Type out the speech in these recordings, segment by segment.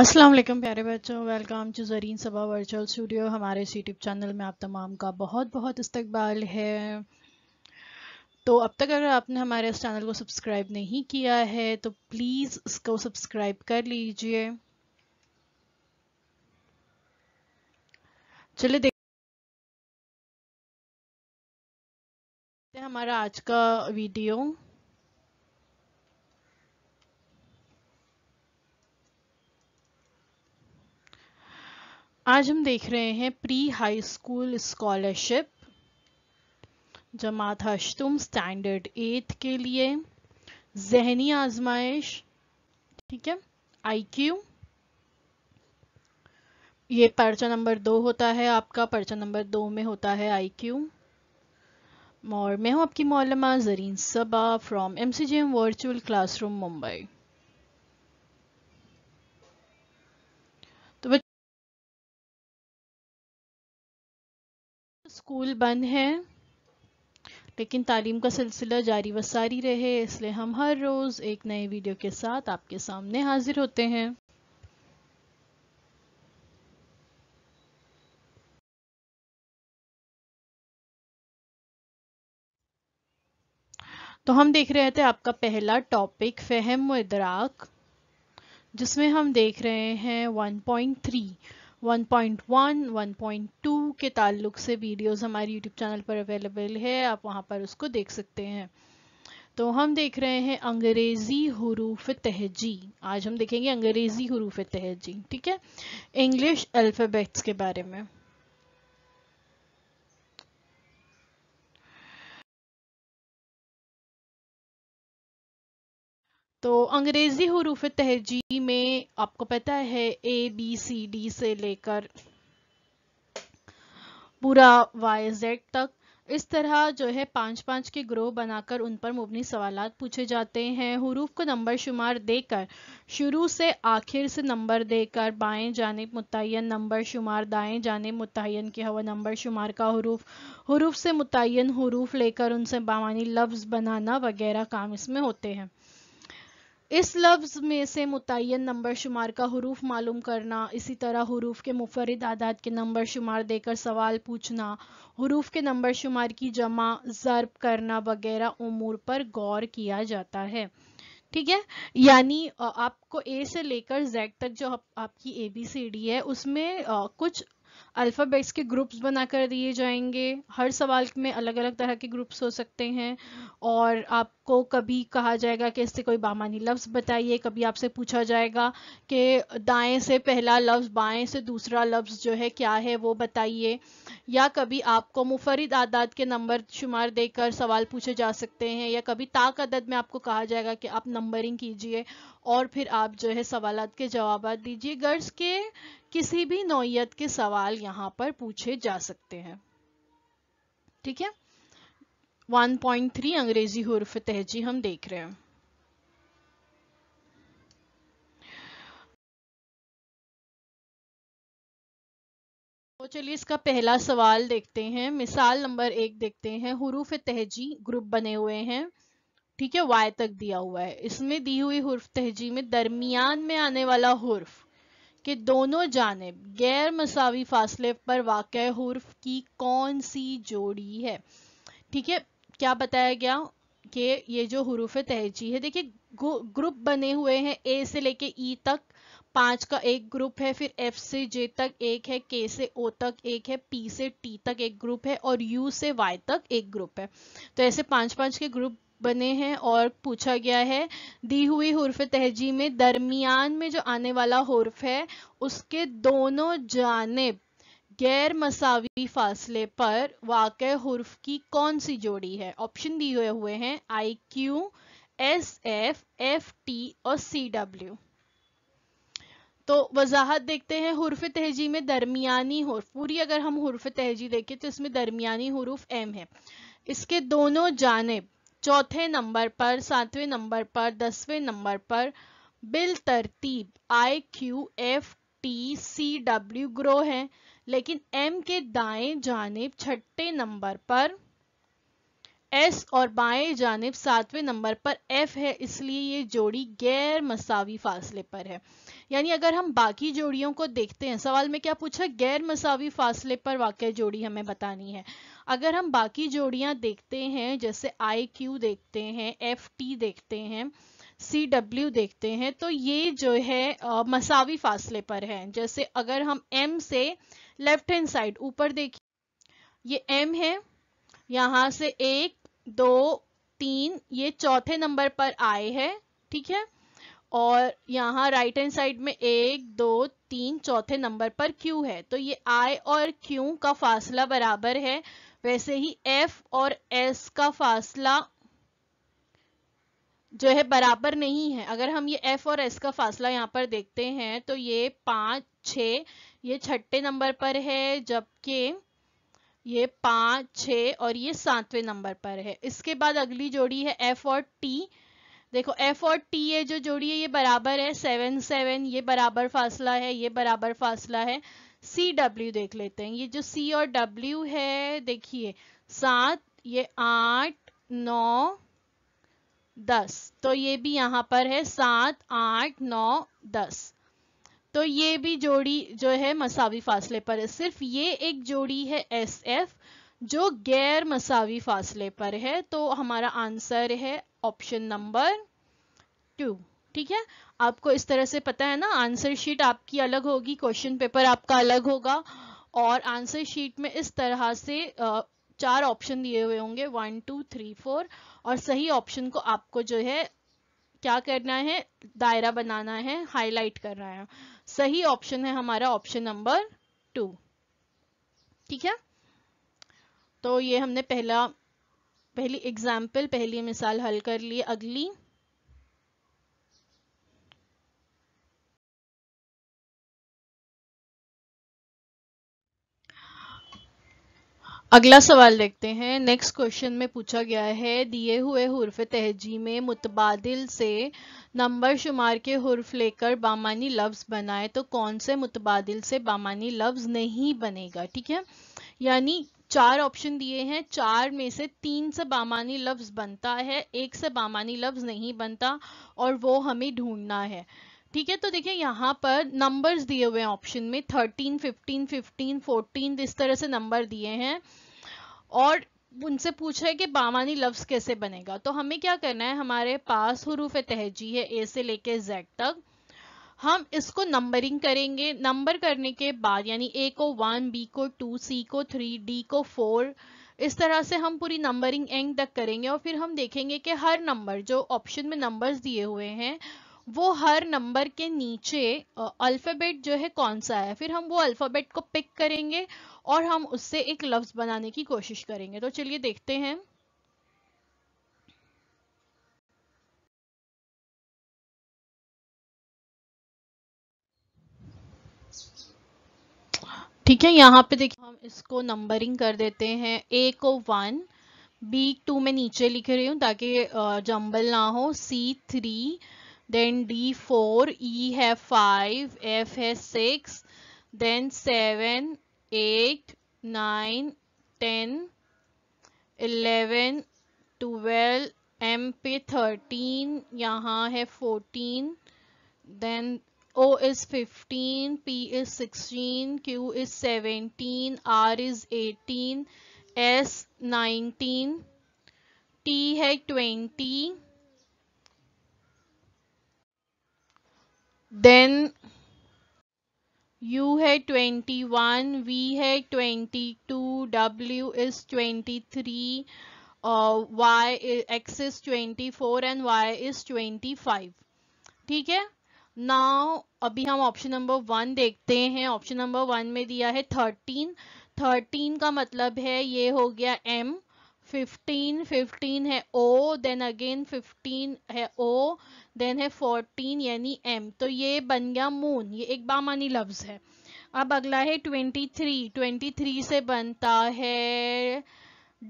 अस्सलाम वालेकुम प्यारे बच्चों welcome to Zareen Saba virtual studio हमारे इस यूट्यूब चैनल में आप तमाम का बहुत बहुत इस्तकबाल है तो अब तक अगर आपने हमारे इस चैनल को सब्सक्राइब नहीं किया है तो प्लीज़ इसको सब्सक्राइब कर लीजिए चलिए देखते हैं हमारा आज का वीडियो आज हम देख रहे हैं प्री हाई स्कूल स्कॉलरशिप जमात हशतुम स्टैंडर्ड एथ के लिए जहनी आजमाइश ठीक है आईक्यू ये पर्चा नंबर दो होता है आपका पर्चा नंबर दो में होता है आईक्यू और मैं हूँ आपकी मौलमा Zareen Saba from M C G M virtual classroom Mumbai school बंद हैं लेकिन तालीम का सिलसिला जारी व सारी रहे इसलिए हम हर रोज़ एक नए वीडियो के साथ आपके सामने हाजिर होते हैं तो हम देख रहे थे आपका पहला टॉपिक फ़हम व इदराक जिसमें हम देख रहे हैं 1.3 1.1, 1.2 के ताल्लुक से वीडियोस हमारे YouTube चैनल पर अवेलेबल है आप वहाँ पर उसको देख सकते हैं तो हम देख रहे हैं अंग्रेज़ी हरूफ तहजी आज हम देखेंगे अंग्रेज़ी हरूफ तहजी ठीक है इंग्लिश अल्फ़ाबेट्स के बारे में तो अंग्रेज़ी हरूफ तहजी में आपको पता है ए बी सी डी से लेकर पूरा वाई जेड तक इस तरह जो है पाँच पाँच के ग्रोह बनाकर उन पर मुबनी सवाल पूछे जाते हैं हरूफ को नंबर शुमार देकर शुरू से आखिर से नंबर देकर बाएं जानब मुतन नंबर शुमार दाएं जानब मुतन के हवा नंबर शुमार का हरूफ हरूफ से मुतन हरूफ लेकर उनसे बामानी लफ्ज़ बनाना वगैरह काम इसमें होते हैं इस लफ्ज़ में से मुतन नंबर शुमार का हरूफ मालूम करना इसी तरह हरूफ के मुफरद आदात के नंबर शुमार देकर सवाल पूछना हरूफ के नंबर शुमार की जमा ज़रब करना वगैरह उमूर पर गौर किया जाता है ठीक है यानी आपको ए से लेकर जेड तक जो आपकी ए बी सी डी है उसमें कुछ अल्फ़ाबेट्स के ग्रुप्स बना कर दिए जाएंगे हर सवाल में अलग अलग तरह के ग्रुप्स हो सकते हैं और आपको कभी कहा जाएगा कि इससे कोई बामानी लफ्ज़ बताइए कभी आपसे पूछा जाएगा कि दाएं से पहला लफ्ज़ बाएं से दूसरा लफ्ज़ जो है क्या है वो बताइए या कभी आपको मुफरद आदाद के नंबर शुमार देकर सवाल पूछे जा सकते हैं या कभी ताक अदद में आपको कहा जाएगा कि आप नंबरिंग कीजिए और फिर आप जो है सवाल के जवाब दीजिए गर्ल्स के किसी भी नौीयत के सवाल यहाँ पर पूछे जा सकते हैं ठीक है 1.3 अंग्रेजी हर्फ तहजी हम देख रहे हैं तो चलिए इसका पहला सवाल देखते हैं मिसाल नंबर एक देखते हैं हरूफ तहजी ग्रुप बने हुए हैं ठीक है वाई तक दिया हुआ है इसमें दी हुई हुर्फ तहजी में दरमियान में आने वाला हुर्फ के दोनों जानब गैर मसावी फासले पर वाक़ हुर्फ की कौन सी जोड़ी है ठीक है क्या बताया गया कि ये जो हरूफ तहजी है देखिए ग्रुप बने हुए हैं ए से लेके ई तक पांच का एक ग्रुप है फिर एफ से जे तक एक है के से ओ तक एक है पी से टी तक एक ग्रुप है और यू से वाई तक एक ग्रुप है तो ऐसे पांच पांच के ग्रुप बने हैं और पूछा गया है दी हुई हर्फ तहजी में दरमियान में जो आने वाला हर्फ है उसके दोनों जानब गैर मसावी फासले पर वाक़ हरफ की कौन सी जोड़ी है ऑप्शन दिए हुए हैं I Q S F F T और सी डब्ल्यू तो वजाहत देखते हैं हर्फ तहजी में दरमियानी हरफ पूरी अगर हम हर्फ तहजी देखें तो इसमें दरमियानी हरूफ एम है इसके दोनों जानब चौथे नंबर पर सातवें नंबर पर दसवें नंबर पर बिल तरतीब I Q F T C W grow है लेकिन एम के दाएं जानब छठे नंबर पर एस और बाएं जानब सातवें नंबर पर एफ है इसलिए ये जोड़ी गैर मसावी फासले पर है यानी अगर हम बाकी जोड़ियों को देखते हैं सवाल में क्या पूछा गैर मसावी फासले पर वाक़ जोड़ी हमें बतानी है अगर हम बाकी जोड़ियां देखते हैं जैसे आई क्यू देखते हैं एफ टी देखते हैं सी डब्ल्यू देखते हैं तो ये जो है आ, मसावी फासले पर है जैसे अगर हम एम से लेफ्ट हैंड साइड ऊपर देखिए ये एम है यहाँ से एक दो तीन ये चौथे नंबर पर आए है ठीक है और यहाँ राइट हैंड साइड में एक दो तीन चौथे नंबर पर क्यू है तो ये आई और क्यू का फासला बराबर है वैसे ही F और S का फासला जो है बराबर नहीं है अगर हम ये F और S का फासला यहाँ पर देखते हैं तो ये पाँच छ ये छठे नंबर पर है जबकि ये पाँच छ और ये सातवें नंबर पर है इसके बाद अगली जोड़ी है F और T देखो F और T ये जो जोड़ी है ये बराबर है सेवन सेवन ये बराबर फासला है ये बराबर फासला है सी डब्ल्यू देख लेते हैं ये जो सी और डब्ल्यू है देखिए सात ये आठ नौ दस तो ये भी यहाँ पर है सात आठ नौ दस तो ये भी जोड़ी जो है मसावी फासले पर है सिर्फ ये एक जोड़ी है एस एफ जो गैर मसावी फासले पर है तो हमारा आंसर है ऑप्शन नंबर टू ठीक है आपको इस तरह से पता है ना आंसर शीट आपकी अलग होगी क्वेश्चन पेपर आपका अलग होगा और आंसर शीट में इस तरह से चार ऑप्शन दिए हुए होंगे वन टू थ्री फोर और सही ऑप्शन को आपको जो है क्या करना है दायरा बनाना है हाईलाइट करना है सही ऑप्शन है हमारा ऑप्शन नंबर टू ठीक है तो ये हमने पहला पहली एग्जाम्पल पहली मिसाल हल कर ली अगली अगला सवाल देखते हैं नेक्स्ट क्वेश्चन में पूछा गया है दिए हुए हरफ तहजी में मुतबादिल से नंबर शुमार के हरफ लेकर बामानी लफ्ज़ बनाए तो कौन से मुतबादिल से बामानी लफ्ज़ नहीं बनेगा ठीक है यानी चार ऑप्शन दिए हैं चार में से तीन से बामानी लफ्ज़ बनता है एक से बामानी लफ्ज़ नहीं बनता और वो हमें ढूंढना है ठीक है तो देखिए यहाँ पर नंबर्स दिए हुए हैं ऑप्शन में 13, 15, 15, 14 इस तरह से नंबर दिए हैं और उनसे पूछा है कि बामानी लफ्ज़ कैसे बनेगा तो हमें क्या करना है हमारे पास हरूफ तहजी है ए से लेके जेड तक हम इसको नंबरिंग करेंगे नंबर करने के बाद यानी ए को वन बी को टू सी को थ्री डी को फोर इस तरह से हम पूरी नंबरिंग एंग तक करेंगे और फिर हम देखेंगे कि हर नंबर जो ऑप्शन में नंबर्स दिए हुए हैं वो हर नंबर के नीचे अल्फ़ाबेट जो है कौन सा है फिर हम वो अल्फ़ाबेट को पिक करेंगे और हम उससे एक लफ्ज़ बनाने की कोशिश करेंगे तो चलिए देखते हैं ठीक है यहाँ पे देखिए हम इसको नंबरिंग कर देते हैं ए को वन बी टू मैं नीचे लिख रही हूँ ताकि जंबल ना हो C three then D four E है फाइव एफ है six then seven eight nine ten eleven twelve M पे थर्टीन यहाँ है fourteen then O is 15, P is 16, Q is 17, R is 18, S 19, T है twenty Then U है 21, V है 22, W is 23, uh, Y X is 24 and Y is 25. ठीक है now अभी हम ऑप्शन नंबर वन देखते हैं ऑप्शन नंबर वन में दिया है थर्टीन थर्टीन का मतलब है ये हो गया एम फिफ्टीन फिफ्टीन है ओ देन अगेन फिफ्टीन है ओ देन है फोर्टीन यानी एम तो ये बन गया मून ये एक बामानी लफ्ज़ है अब अगला है ट्वेंटी थ्री ट्वेंटी थ्री से बनता है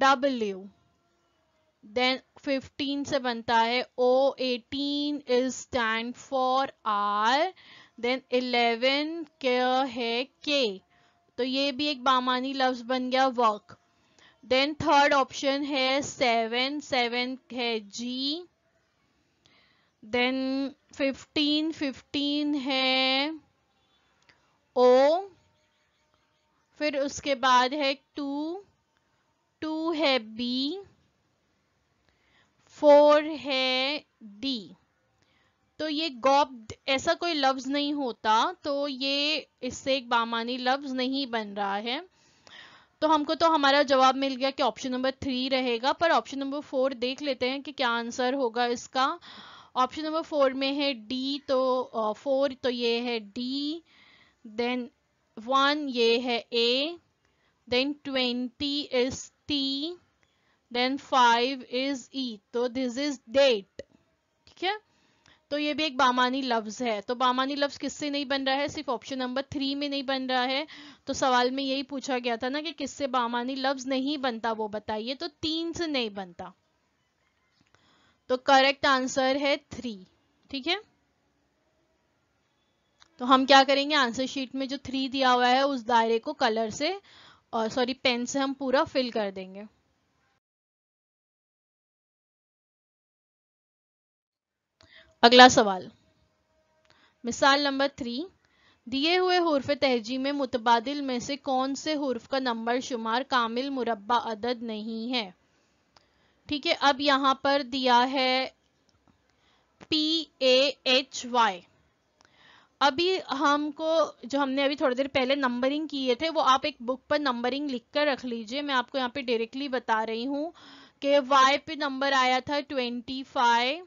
डब्ल्यू देन फिफ्टीन से बनता है O eighteen is stand for R then eleven क्या है के तो ये भी एक बामानी लफ्ज बन गया वर्क देन थर्ड ऑप्शन है सेवन सेवन है जी देन फिफ्टीन 15 है ओ फिर उसके बाद है टू टू है बी फोर है डी तो ये गॉप ऐसा कोई लफ्ज नहीं होता तो ये इससे एक बामानी लफ्ज नहीं बन रहा है तो हमको तो हमारा जवाब मिल गया कि ऑप्शन नंबर थ्री रहेगा पर ऑप्शन नंबर फोर देख लेते हैं कि क्या आंसर होगा इसका ऑप्शन नंबर फोर में है डी तो फोर तो ये है डी देन वन ये है A then twenty is T then five is E तो दिस इज डेट ठीक है तो ये भी एक बामानी लफ्ज है तो बामानी लफ्ज किससे नहीं बन रहा है सिर्फ ऑप्शन नंबर थ्री में नहीं बन रहा है तो सवाल में यही पूछा गया था ना कि किससे बामानी लफ्ज नहीं बनता वो बताइए तो तीन से नहीं बनता तो करेक्ट आंसर है थ्री ठीक है तो हम क्या करेंगे आंसर शीट में जो थ्री दिया हुआ है उस दायरे को कलर से और सॉरी पेन से हम पूरा फिल कर देंगे अगला सवाल मिसाल नंबर थ्री दिए हुए हर्फ तहजी में मुतबादिल में से कौन से हर्फ का नंबर शुमार कामिल मुरबा अदद नहीं है ठीक है अब यहां पर दिया है पी ए एच वाई अभी हमको जो हमने अभी थोड़ी देर पहले नंबरिंग किए थे वो आप एक बुक पर नंबरिंग लिख कर रख लीजिए मैं आपको यहाँ पे डायरेक्टली बता रही हूँ कि वाई पे नंबर आया था ट्वेंटी फाइव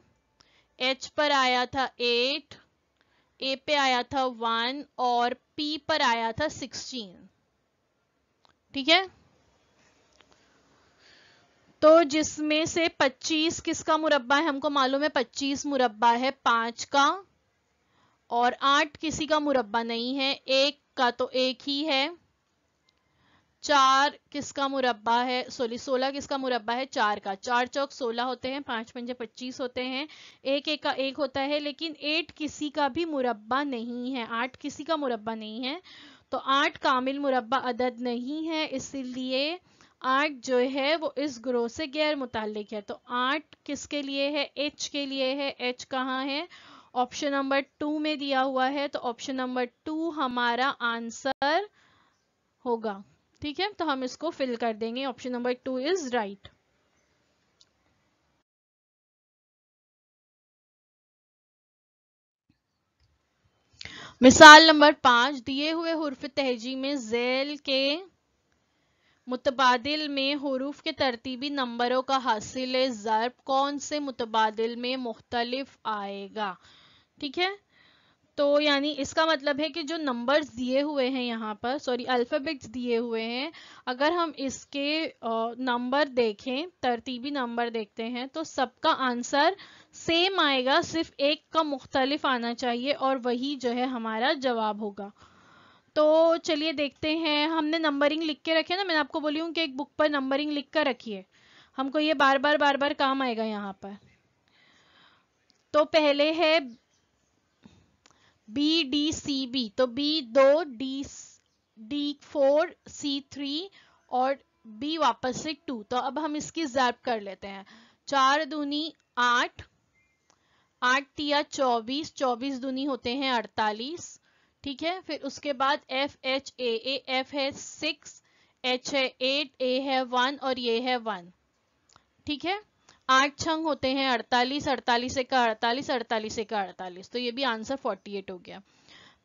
एच पर आया था एट ए पे आया था वन और पी पर आया था सिक्सटीन ठीक है तो जिसमें से 25 किसका मुरब्बा है हमको मालूम है 25 मुरब्बा है पांच का और आठ किसी का मुरब्बा नहीं है एक का तो एक ही है चार किसका मुरब्बा है सॉरी सोलह किसका मुरब्बा है चार का चार चौक सोलह होते हैं पांच पंजे पच्चीस होते हैं एक एक का एक होता है लेकिन एट किसी का भी मुरब्बा नहीं है आठ किसी का मुरब्बा नहीं है तो आठ कामिल मुरब्बा अदद नहीं है इसीलिए आर्ट जो है वो इस ग्रो से गैर मुतालिक है तो आर्ट किसके लिए है एच के लिए है एच कहाँ है ऑप्शन नंबर टू में दिया हुआ है तो ऑप्शन नंबर टू हमारा आंसर होगा ठीक है तो हम इसको फिल कर देंगे option number two is right मिसाल नंबर पांच दिए हुए हुर्फ तहजी में जेल के मुतबादिल में हरूफ के तरतीबी नंबरों का हासिल ज़र्ब कौन से मुतबादिल में मुख्तलफ आएगा ठीक है तो यानी इसका मतलब है कि जो नंबर्स दिए हुए हैं यहाँ पर सॉरी अल्फ़ाबेट्स दिए हुए हैं अगर हम इसके नंबर देखें तरतीबी नंबर देखते हैं तो सबका आंसर सेम आएगा सिर्फ एक का मुख्तलिफ आना चाहिए और वही जो है हमारा जवाब होगा तो चलिए देखते हैं हमने नंबरिंग लिख के रखे ना मैंने आपको बोली हूँ कि एक बुक पर नंबरिंग लिख कर रखिए हमको ये बार बार बार बार काम आएगा यहाँ पर तो पहले है बी डी सी बी तो बी दो D D four C three और बी वापस से टू तो अब हम इसकी जर्ब कर लेते हैं चार दूनी आठ आठ तिया चौबीस चौबीस दूनी होते हैं अड़तालीस ठीक है फिर उसके बाद एफ एच ए एफ है सिक्स एच है एट ए है वन और ये है वन ठीक है आठ छंग होते हैं अड़तालीस अड़तालीस का अड़तालीस अड़तालीस का अड़तालीस तो ये भी आंसर फोर्टी एट हो गया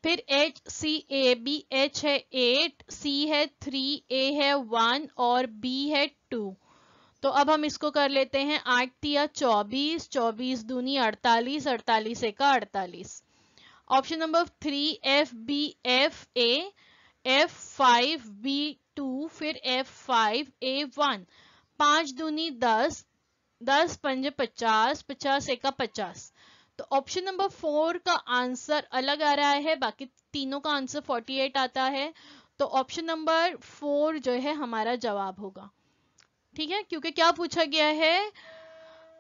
फिर H C A B H है एट सी है थ्री ए है वन और बी है टू तो अब हम इसको कर लेते हैं आठ तिया चौबीस चौबीस दूनी अड़तालीस अड़तालीस का अड़तालीस option number three F B F A F five B two फिर एफ फाइव ए वन पांच दूनी दस दस पंजे पचास पचास एका पचास तो ऑप्शन नंबर फोर का आंसर अलग आ रहा है बाकी तीनों का आंसर फोर्टी एट आता है तो ऑप्शन नंबर फोर जो है हमारा जवाब होगा ठीक है क्योंकि क्या पूछा गया है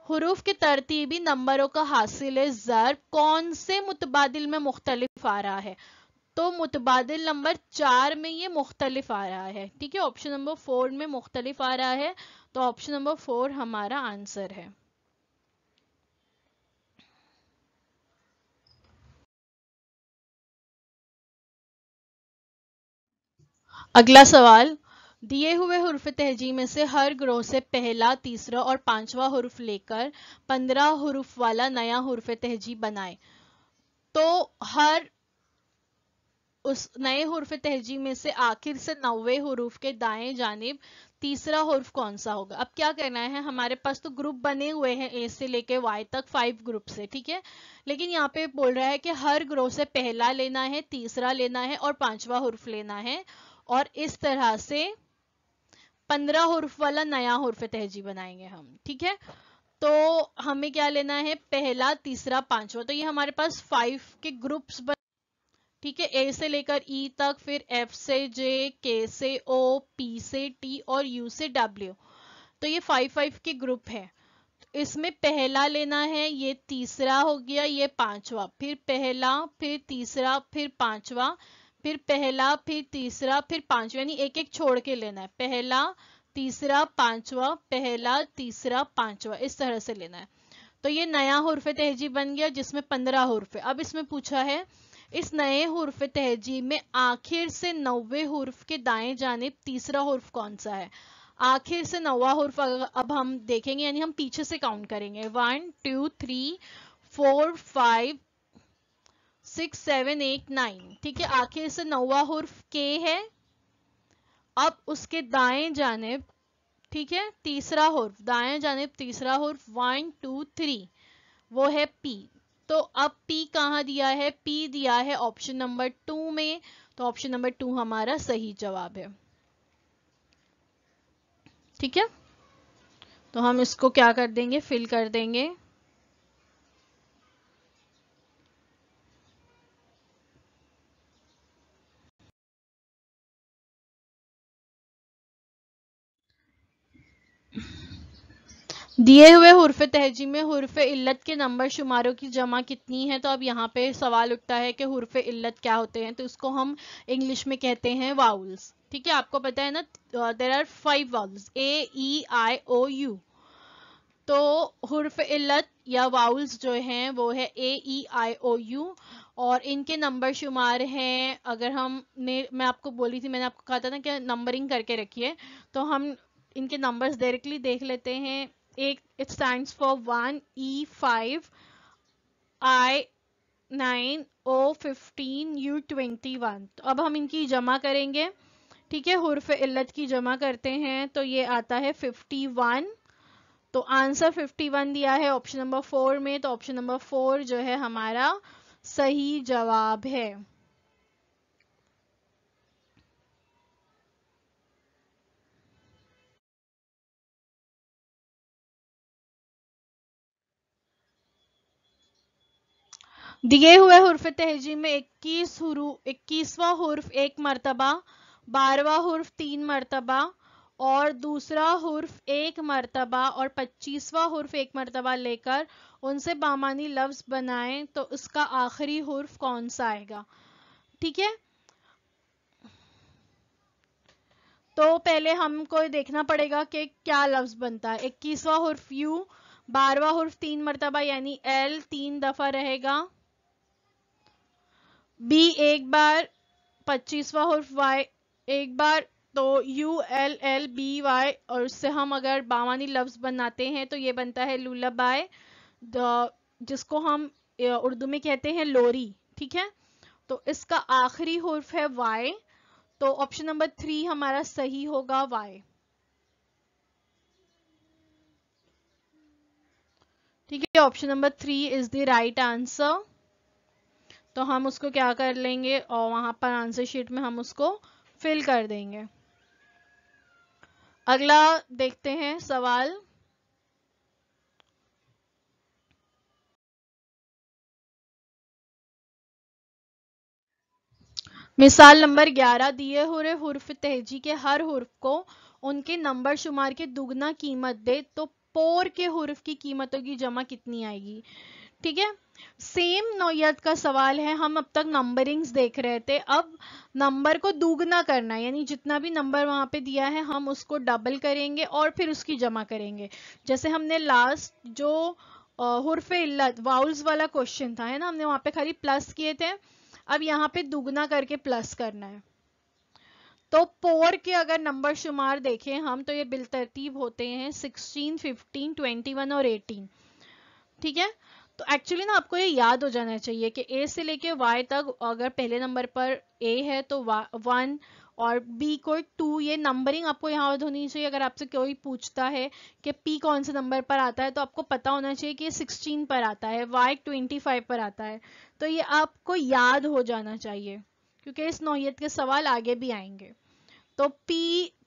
हरूफ की तरतीबी नंबरों का हासिल ज़रब कौन से मुतबादल में मुख्तलिफ आ रहा है तो मुतबादल नंबर चार में ये मुख्तलिफ आ रहा है ठीक है ऑप्शन नंबर फोर में मुख्तलिफ आ रहा है तो ऑप्शन नंबर फोर हमारा आंसर है अगला सवाल दिए हुए हरफ तहजी में से हर ग्रोह से पहला तीसरा और पांचवा हर्फ लेकर पंद्रह हर्फ वाला नया हरफ तहजी बनाए तो हर उस नए हर्फ तहजी में से आखिर से नवे हरूफ के दाएं जानब तीसरा हर्फ कौन सा होगा अब क्या करना है हमारे पास तो ग्रुप बने हुए हैं ए से लेके वाई तक फाइव ग्रुप से ठीक है लेकिन यहाँ पे बोल रहा है कि हर ग्रोह से पहला लेना है तीसरा लेना है और पांचवा हर्फ लेना है और इस तरह से पंद्रह हर्फ वाला नया हर्फ तहजी बनाएंगे हम ठीक है तो हमें क्या लेना है पहला तीसरा पांचवा तो ये हमारे पास फाइव के ग्रुप्स बन ठीक है ए से लेकर ई e तक फिर एफ से जे के से ओ पी से टी और यू से डब्ल्यू तो ये फाइव फाइव के ग्रुप है इसमें पहला लेना है ये तीसरा हो गया ये पांचवा फिर पहला फिर तीसरा फिर पांचवा फिर पहला फिर तीसरा फिर पांचवा यानी एक एक छोड़ के लेना है पहला तीसरा पांचवा पहला तीसरा पांचवा इस तरह से लेना है तो ये नया हरफ तहजी बन गया जिसमें पंद्रह हरफ है अब इसमें पूछा है इस नए हरफ तहजी में आखिर से नवे हरफ के दाएं जानेब तीसरा हरफ कौन सा है आखिर से नवा हरफ अब हम देखेंगे यानी हम पीछे से काउंट करेंगे one two three four five six seven eight nine ठीक है आखिर से नौवा हर्फ के है अब उसके दाएं जानेब ठीक है तीसरा हर्फ दाएं जानेब तीसरा हर्फ वन टू थ्री वो है पी तो अब पी कहाँ दिया है पी दिया है ऑप्शन नंबर टू में तो ऑप्शन नंबर टू हमारा सही जवाब है ठीक है तो हम इसको क्या कर देंगे फिल कर देंगे दिए हुए हरफ तहजी में हरफ इल्लत के नंबर शुमारों की जमा कितनी है तो अब यहाँ पे सवाल उठता है कि हरफ इल्लत क्या होते हैं तो उसको हम इंग्लिश में कहते हैं वाउल्स ठीक है आपको पता है ना there are five vowels A E I O U तो हरफ इल्लत या वाउल्स जो हैं वो है ए ई आई ओ यू और इनके नंबर शुमार हैं अगर हम ने मैं आपको बोली थी मैंने आपको कहा था ना कि नंबरिंग करके रखिए तो हम इनके नंबर्स डायरेक्टली देख लेते हैं एक it for one E five I nine O fifteen U twenty one तो अब हम इनकी जमा करेंगे ठीक है हर्फ इल्लत की जमा करते हैं तो ये आता है फिफ्टी वन तो आंसर फिफ्टी वन दिया है ऑप्शन नंबर फोर में तो ऑप्शन नंबर फोर जो है हमारा सही जवाब है दिए हुए हर्फ तहजीब में इक्कीस हरू इक्कीसवा हर्फ एक मरतबा बारवा हर्फ तीन मरतबा और दूसरा हर्फ एक मरतबा और पच्चीसवा हर्फ एक मरतबा लेकर उनसे बामानी लफ्ज़ बनाएं तो उसका आखिरी हर्फ कौन सा आएगा ठीक है तो पहले हमको देखना पड़ेगा कि क्या लफ्ज़ बनता है इक्कीसवा हर्फ यू बारवा हर्फ तीन मरतबा यानी एल तीन दफ़ा रहेगा बी एक बार पच्चीसवा हर्फ वाई एक बार तो U L L B Y और उससे हम अगर बावानी लफ्ज़ बनाते हैं तो ये बनता है लूला बाय जिसको हम उर्दू में कहते हैं लोरी ठीक है तो इसका आखिरी हर्फ है वाई तो ऑप्शन नंबर थ्री हमारा सही होगा वाई ठीक है option number three is the right answer तो हम उसको क्या कर लेंगे और वहां पर आंसर शीट में हम उसको फिल कर देंगे अगला देखते हैं सवाल मिसाल नंबर 11 दिए हुए हुर्फ तहजी के हर हुर्फ को उनके नंबर शुमार के दुगना कीमत दे तो पोर के हुर्फ की कीमतों की जमा कितनी आएगी ठीक है सेम नोयत का सवाल है हम अब तक नंबरिंग्स देख रहे थे अब नंबर को दुगना करना यानी जितना भी नंबर वहां पे दिया है हम उसको डबल करेंगे और फिर उसकी जमा करेंगे जैसे हमने लास्ट जो हुरफे इल्लत वाउल्स वाला क्वेश्चन था है ना हमने वहां पे खाली प्लस किए थे अब यहाँ पे दुगना करके प्लस करना है तो पोर के अगर नंबर शुमार देखें हम तो ये बिल तरतीब होते हैं फिफ्टीन ट्वेंटी वन और एटीन ठीक है तो एक्चुअली ना आपको ये याद हो जाना चाहिए कि ए से लेके वाई तक अगर पहले नंबर पर ए है तो वन और बी को टू ये नंबरिंग आपको याद होनी चाहिए अगर आपसे कोई पूछता है कि पी कौन से नंबर पर आता है तो आपको पता होना चाहिए कि ये सिक्सटीन पर आता है वाई ट्वेंटी फाइव पर आता है तो ये आपको याद हो जाना चाहिए क्योंकि इस नौीयत के सवाल आगे भी आएंगे तो P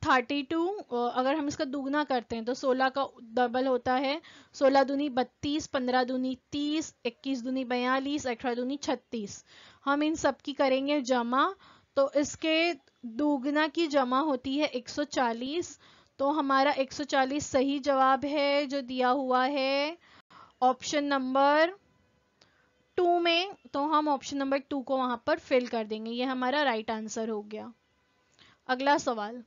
थर्टी टू अगर हम इसका दुगना करते हैं तो 16 का डबल होता है 16 दूनी 32, 15 दूनी 30, 21 दूनी 42, अठारह दूनी 36। हम इन सब की करेंगे जमा तो इसके दुगना की जमा होती है 140 तो हमारा 140 सही जवाब है जो दिया हुआ है ऑप्शन नंबर टू में तो हम ऑप्शन नंबर टू को वहां पर फिल कर देंगे ये हमारा राइट right आंसर हो गया अगला सवाल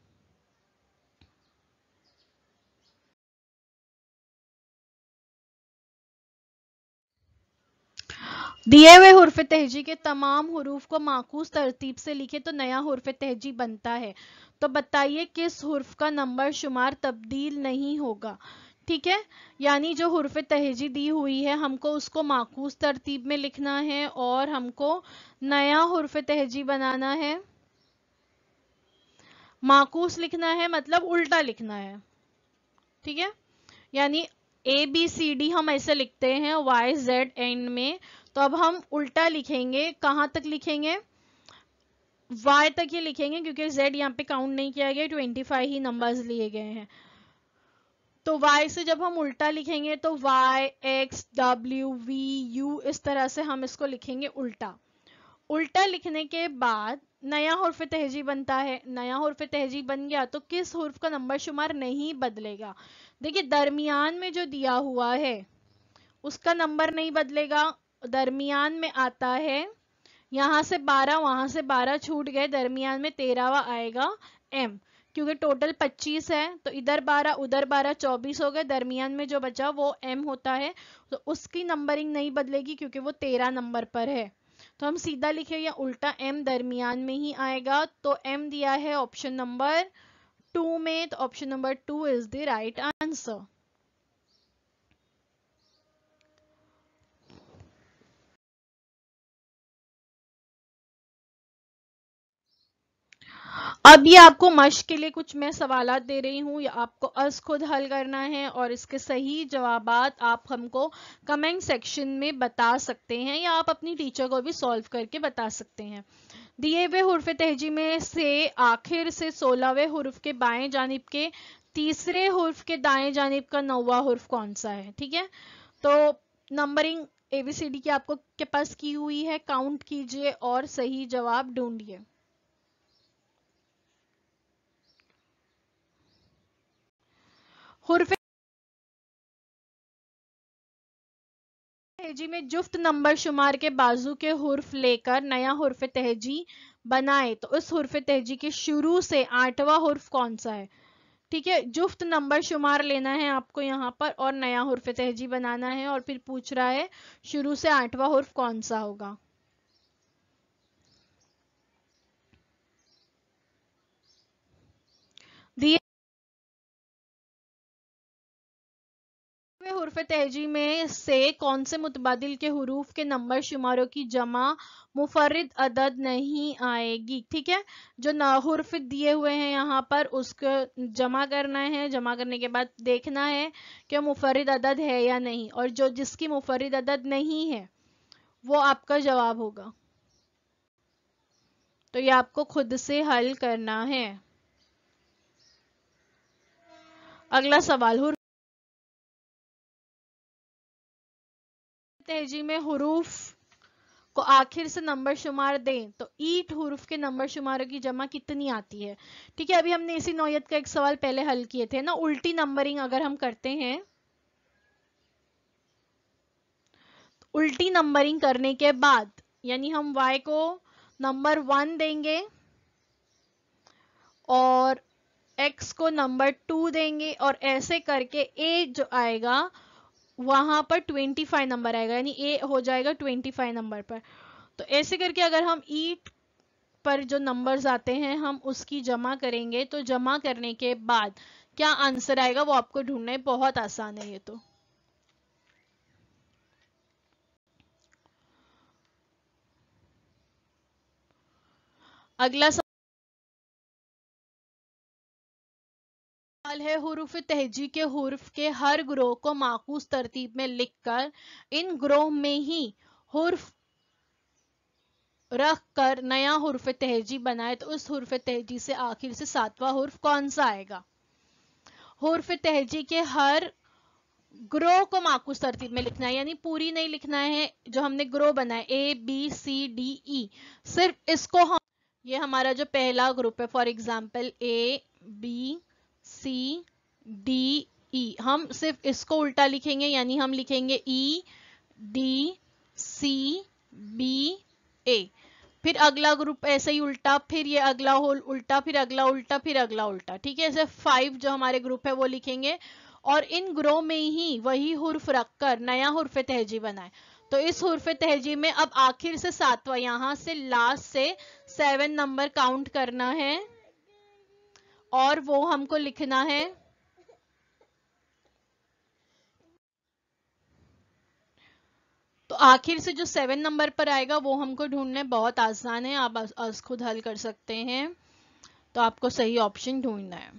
दिए हुए हरफ तहजी के तमाम हरूफ को माखूस तरतीब से लिखे तो नया हरफ तहजी बनता है तो बताइए किस हरफ का नंबर शुमार तब्दील नहीं होगा ठीक है यानी जो हरफ तहजी दी हुई है हमको उसको माखूस तरतीब में लिखना है और हमको नया हरफ तहजी बनाना है माकूस लिखना है मतलब उल्टा लिखना है ठीक है यानी ए बी सी डी हम ऐसे लिखते हैं वाई जेड एंड में तो अब हम उल्टा लिखेंगे कहाँ तक लिखेंगे y तक ही लिखेंगे क्योंकि z यहाँ पे काउंट नहीं किया गया ट्वेंटी फाइव ही नंबर्स लिए गए हैं तो y से जब हम उल्टा लिखेंगे तो y, x, w, v, u इस तरह से हम इसको लिखेंगे उल्टा उल्टा लिखने के बाद नया हरफ तहजी बनता है नया हरफ तहजी बन गया तो किस हरफ का नंबर शुमार नहीं बदलेगा देखिए दरमियान में जो दिया हुआ है उसका नंबर नहीं बदलेगा दरमियान में आता है यहाँ से 12 वहां से 12 छूट गए दरमियान में तेरहवा आएगा एम क्योंकि टोटल 25 है तो इधर 12 उधर 12 24 हो गए दरमियान में जो बचा वो एम होता है तो उसकी नंबरिंग नहीं बदलेगी क्योंकि वो तेरह नंबर पर है तो हम सीधा लिखे या उल्टा m दरमियान में ही आएगा तो m दिया है ऑप्शन नंबर टू में तो option number two is the right answer अब ये आपको मश के लिए कुछ मैं सवाल दे रही हूँ आपको अस खुद हल करना है और इसके सही जवाब आप हमको कमेंट सेक्शन में बता सकते हैं या आप अपनी टीचर को भी सॉल्व करके बता सकते हैं दिए हुए हरफ तहजी में से आखिर से सोलहवें हरफ के बाएं जानब के तीसरे हरफ के दाएं जानब का नौवा हरफ कौन सा है ठीक है तो नंबरिंग एबीसीडी की आपको के पास की हुई है काउंट कीजिए और सही जवाब ढूंढिए तहजी में जुफ्त नंबर शुमार के बाजू के हर्फ लेकर नया हर्फ तहजी बनाए तो उस हुरफ तहजी के शुरू से आठवां हर्फ कौन सा है ठीक है जुफ्त नंबर शुमार लेना है आपको यहाँ पर और नया हर्फ तहजी बनाना है और फिर पूछ रहा है शुरू से आठवां हर्फ कौन सा होगा में हरफ तहजी में से कौन से मुतबादिल के हरूफ के नंबर शुमारों की जमा मुफरद अदद नहीं आएगी ठीक है जो नाहरफ दिए हुए हैं यहाँ पर उसको जमा करना है जमा करने के बाद देखना है कि मुफरद अदद है या नहीं और जो जिसकी मुफरद अदद नहीं है वो आपका जवाब होगा तो ये आपको खुद से हल करना है अगला सवाल कहते हैं जी मैं हरूफ को आखिर से नंबर शुमार दें तो ईट हरूफ के नंबर शुमारों की जमा कितनी आती है ठीक है अभी हमने इसी नोयत का एक सवाल पहले हल किए थे ना उल्टी नंबरिंग अगर हम करते हैं उल्टी नंबरिंग करने के बाद यानी हम y को नंबर वन देंगे और x को नंबर टू देंगे और ऐसे करके a जो आएगा वहाँ पर 25 नंबर आएगा यानी ए हो जाएगा 25 नंबर पर तो ऐसे करके अगर हम ईट पर जो नंबर्स आते हैं हम उसकी जमा करेंगे तो जमा करने के बाद क्या आंसर आएगा वो आपको ढूंढना बहुत आसान है ये तो अगला सवाल है हरूफ तहजी के हरफ के हर ग्रोह को माकूस तरतीब में लिखकर इन ग्रोह में ही हरफ रख कर नया हरफ तहजी बनाए तो उस हरफ तहजी से आखिर से सातवां हरफ कौन सा आएगा हरफ तहजी के हर ग्रो को माकूस तरतीब में लिखना है यानी पूरी नहीं लिखना है जो हमने ग्रो बनाए ए बी सी डी ई सिर्फ इसको हम ये हमारा जो पहला ग्रुप है for example A B C D E हम सिर्फ इसको उल्टा लिखेंगे यानी हम लिखेंगे ई डी सी बी ए फिर अगला ग्रुप ऐसे ही उल्टा फिर ये अगला होल उल्टा फिर अगला उल्टा फिर अगला उल्टा ठीक है ऐसे फाइव जो हमारे ग्रुप है वो लिखेंगे और इन ग्रो में ही वही हुर्फ रखकर नया हुर्फ तहजी बनाए तो इस हुर्फ तहजी में अब आखिर से सातवा यहां से लास्ट से सेवन नंबर काउंट करना है और वो हमको लिखना है तो आखिर से जो सेवन नंबर पर आएगा वो हमको ढूंढना बहुत आसान है आप अस खुद हल कर सकते हैं तो आपको सही ऑप्शन ढूंढना है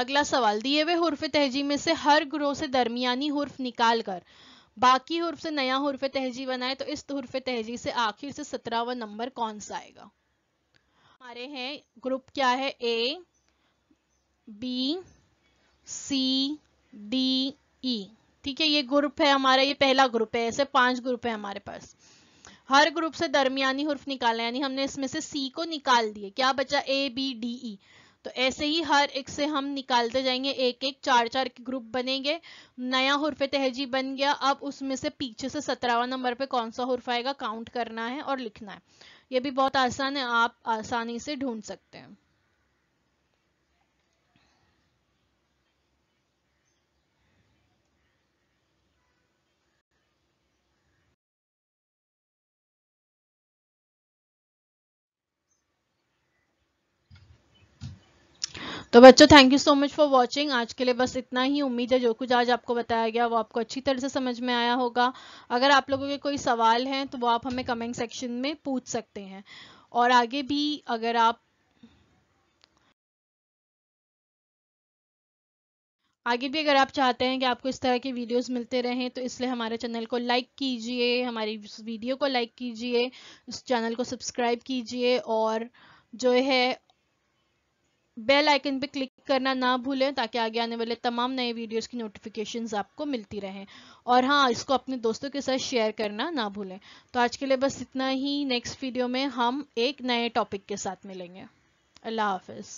अगला सवाल दिए हुए हुर्फ तहजी में से हर ग्रोह से दरमियानी हुर्फ निकाल कर बाकी हर्फ से नया हर्फ तहजी बनाए तो इस हर्फ तहजी से आखिर से सत्रहवा नंबर कौन सा आएगा हमारे हैं ग्रुप क्या है ए बी सी डी ई ठीक है ये ग्रुप है हमारा ये पहला ग्रुप है ऐसे पांच ग्रुप है हमारे पास हर ग्रुप से दरमियानी हर्फ निकालना यानी हमने इसमें से सी को निकाल दिए क्या बचा ए बी डी ई तो ऐसे ही हर एक से हम निकालते जाएंगे एक एक चार चार के ग्रुप बनेंगे नया हरफ तहजीब बन गया अब उसमें से पीछे से सत्रहवा नंबर पे कौन सा हरफ आएगा काउंट करना है और लिखना है ये भी बहुत आसान है आप आसानी से ढूंढ सकते हैं तो बच्चों thank you so much for watching आज के लिए बस इतना ही उम्मीद है जो कुछ आज आपको बताया गया वो आपको अच्छी तरह से समझ में आया होगा अगर आप लोगों के कोई सवाल हैं तो वो आप हमें कमेंट सेक्शन में पूछ सकते हैं और आगे भी अगर आप आगे भी अगर आप चाहते हैं कि आपको इस तरह के वीडियोस मिलते रहें तो इसलिए हमारे चैनल को लाइक कीजिए हमारी वीडियो को लाइक कीजिए उस चैनल को सब्सक्राइब कीजिए और जो है बेल आइकन पे क्लिक करना ना भूलें ताकि आगे आने वाले तमाम नए वीडियोस की नोटिफिकेशंस आपको मिलती रहें और हाँ इसको अपने दोस्तों के साथ शेयर करना ना भूलें तो आज के लिए बस इतना ही नेक्स्ट वीडियो में हम एक नए टॉपिक के साथ मिलेंगे अल्लाह हाफिज़